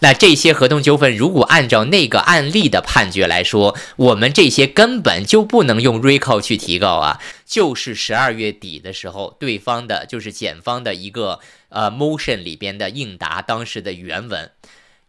那这些合同纠纷，如果按照那个案例的判决来说，我们这些根本就不能用 recall 去提高啊。就是十二月底的时候，对方的，就是检方的一个呃 motion 里边的应答，当时的原文，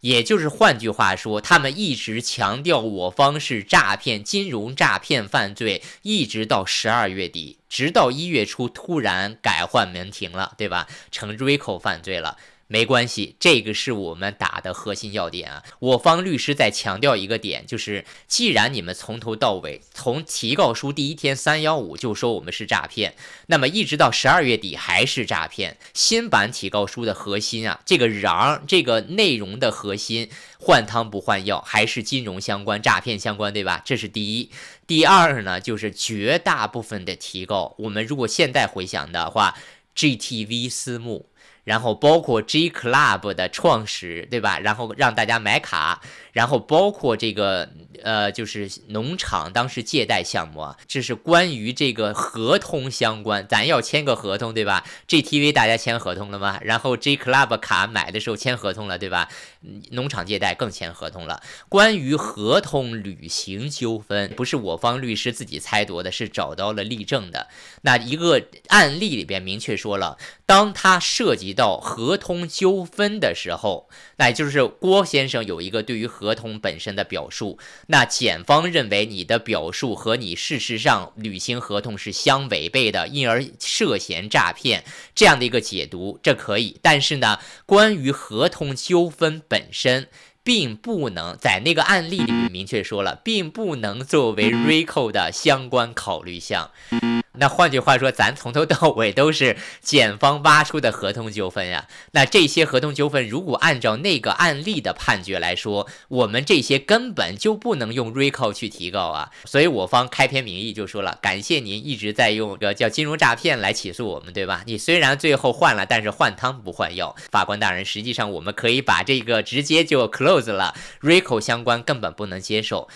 也就是换句话说，他们一直强调我方是诈骗、金融诈骗犯罪，一直到十二月底，直到一月初突然改换门庭了，对吧？成 recall 犯罪了。没关系，这个是我们打的核心要点啊。我方律师再强调一个点，就是既然你们从头到尾，从提告书第一天三幺五就说我们是诈骗，那么一直到十二月底还是诈骗。新版提告书的核心啊，这个瓤，这个内容的核心，换汤不换药，还是金融相关诈骗相关，对吧？这是第一。第二呢，就是绝大部分的提告，我们如果现在回想的话，G T V 私募。然后包括 G Club 的创始，对吧？然后让大家买卡，然后包括这个呃，就是农场当时借贷项目啊，这是关于这个合同相关，咱要签个合同，对吧？GTV 大家签合同了吗？然后 G Club 卡买的时候签合同了，对吧？农场借贷更签合同了。关于合同履行纠纷，不是我方律师自己猜夺的，是找到了例证的那一个案例里边明确说了，当他涉涉及到合同纠纷的时候，那就是郭先生有一个对于合同本身的表述，那检方认为你的表述和你事实上履行合同是相违背的，因而涉嫌诈骗这样的一个解读，这可以。但是呢，关于合同纠纷本身，并不能在那个案例里面明确说了，并不能作为 RICO 的相关考虑项。那换句话说，咱从头到尾都是检方挖出的合同纠纷呀。那这些合同纠纷，如果按照那个案例的判决来说，我们这些根本就不能用 recall 去提告啊。所以我方开篇名义就说了，感谢您一直在用个叫金融诈骗来起诉我们，对吧？你虽然最后换了，但是换汤不换药。法官大人，实际上我们可以把这个直接就 close 了，recall 相关根本不能接受。